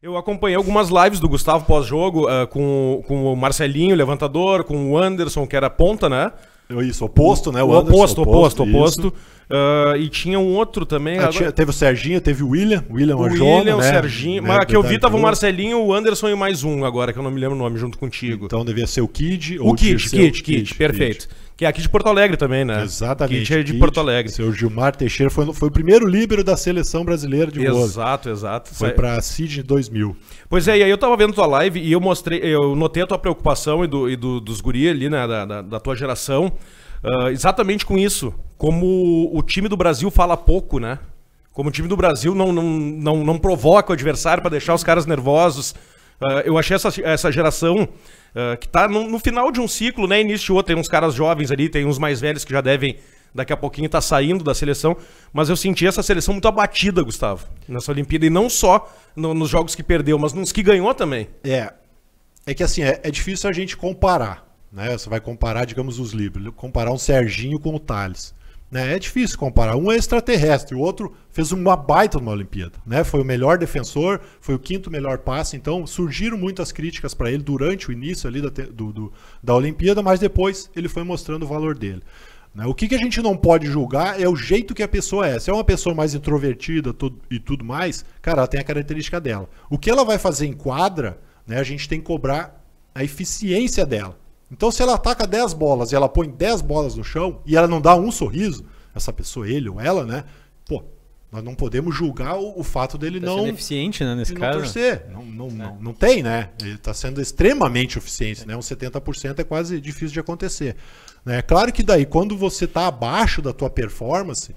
Eu acompanhei algumas lives do Gustavo pós-jogo uh, com, com o Marcelinho, levantador, com o Anderson, que era ponta, né? Isso, oposto, né? O, o oposto, Anderson, oposto, oposto. oposto. Uh, e tinha um outro também. Ah, tinha, teve o Serginho, teve o William. William o Arjona, William, né? o Serginho. Né? Mas que eu vi tava o Marcelinho, o Anderson e mais um agora, que eu não me lembro o nome, junto contigo. Então devia ser o Kid o ou Kid, Kid, Kid, Kid, perfeito. Kid. Que é aqui de Porto Alegre também, né? Exatamente. Kit é de Porto Alegre. Seu Gilmar Teixeira foi, foi o primeiro líbero da seleção brasileira de vôlei. Exato, exato. Foi para CID 2000. Pois é, e aí eu tava vendo tua live e eu mostrei, eu notei a tua preocupação e, do, e do, dos guri ali, né, da, da, da tua geração, uh, exatamente com isso. Como o time do Brasil fala pouco, né? Como o time do Brasil não, não, não, não provoca o adversário para deixar os caras nervosos, Uh, eu achei essa, essa geração uh, que está no, no, final de um ciclo, né? Início de outro, tem uns caras jovens ali, tem uns mais velhos que já devem daqui a pouquinho estar tá saindo da seleção, mas eu senti essa seleção muito abatida, Gustavo, nessa Olimpíada, e não só no, nos jogos que perdeu, mas nos que ganhou também. É, é que assim, é, é difícil a gente comparar, né? Você vai comparar, digamos, os livros, comparar um Serginho com o Thales. Né? É difícil comparar. Um é extraterrestre, o outro fez uma baita numa Olimpíada. Né? Foi o melhor defensor, foi o quinto melhor passe. Então surgiram muitas críticas para ele durante o início ali da, do, do, da Olimpíada, mas depois ele foi mostrando o valor dele. Né? O que, que, a gente não pode julgar é o jeito que a pessoa é. Se é uma pessoa mais introvertida tudo, e tudo mais, cara, ela tem a característica dela. O que ela vai fazer em quadra, né, a gente tem que cobrar a eficiência dela. Então, se ela ataca 10 bolas e ela põe 10 bolas no chão e ela não dá um sorriso, essa pessoa, ele ou ela, né? Pô, nós não podemos julgar o, o fato dele tá não. Sendo eficiente, né, nesse caso? Não não, é. não, não, tem, né? Ele está sendo extremamente eficiente, é. né? Um 70% é quase difícil de acontecer. É né? claro que daí, quando você está abaixo da tua performance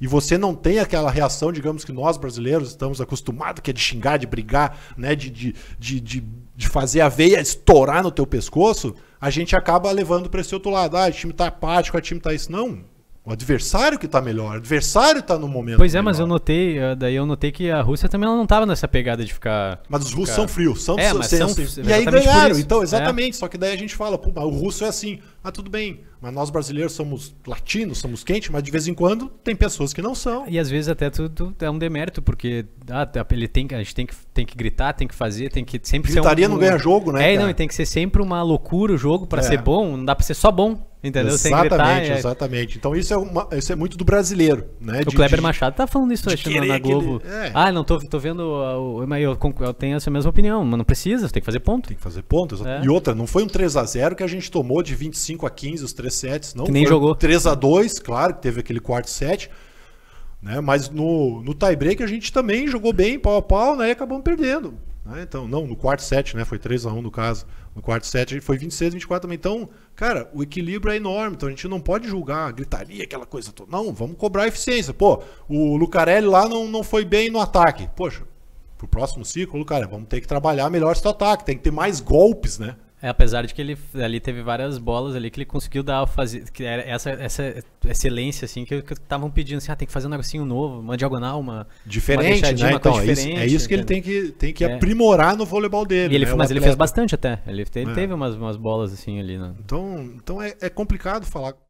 e você não tem aquela reação, digamos que nós brasileiros estamos acostumados, que é de xingar, de brigar, né, de, de, de, de, fazer a veia estourar no teu pescoço, a gente acaba levando para esse outro lado. Ah, o time tá apático, o time tá isso. Não, o adversário que está melhor, o adversário está no momento. Pois é, melhor. mas eu notei, eh, daí eu notei que a Rússia também não estava nessa pegada de ficar. Mas os russos ficar... são frios, são, é, mas são, E aí ganharam, então, né? exatamente. É. Só que daí a gente fala, pô, o russo é assim, ah, tudo bem, mas nós brasileiros somos latinos, somos quentes, mas de vez em quando tem pessoas que não são. E às vezes até tudo é um demérito, porque ah, tá, ele tem, a gente tem que, tem que gritar, tem que fazer, tem que sempre Gritaria ser. Gritaria um, não ganha jogo, né? É, cara? não, e tem que ser sempre uma loucura o jogo para é. ser bom, não dá para ser só bom. Entendeu? Exatamente, gritar, exatamente. É... Então isso é, uma, isso é muito do brasileiro, né? O de, Kleber de... Machado tá falando isso hoje na Globo. Ele... É. Ah, não, tô, tô vendo. Eu, eu, eu, tenho essa mesma opinião, mas não precisa, tem que fazer ponto. Tem que fazer ponto. É. E outra, não foi um 3x0 que a gente tomou de 25 a 15 os 3 sets, não. Que nem jogou. 3x2, claro, que teve aquele quarto set. Né? Mas no, no tie-break a gente também jogou bem, pau a pau, né? E acabamos perdendo. Né? Então, não, no quarto set, né? Foi 3 a 1 no caso. No quarto set foi 26 24 também. Então, cara, o equilíbrio é enorme. Então a gente não pode julgar, gritaria, aquela coisa toda. Não, vamos cobrar eficiência. Pô, o Lucarelli lá não, não foi bem no ataque. Poxa, pro próximo ciclo, cara, vamos ter que trabalhar melhor esse ataque. Tem que ter mais golpes, né? É, apesar de que ele ali teve várias bolas ali que ele conseguiu dar fazer que era essa essa excelência assim que estavam pedindo assim, ah, tem que fazer um negocinho novo, uma diagonal, uma diferente, uma né? Uma então, é isso, é isso que ele tem que tem que é. aprimorar no voleibol dele. E ele, né? Mas ele fez bastante até. Ele, ele é. teve umas, umas bolas assim ali, né? Então, então é, é complicado falar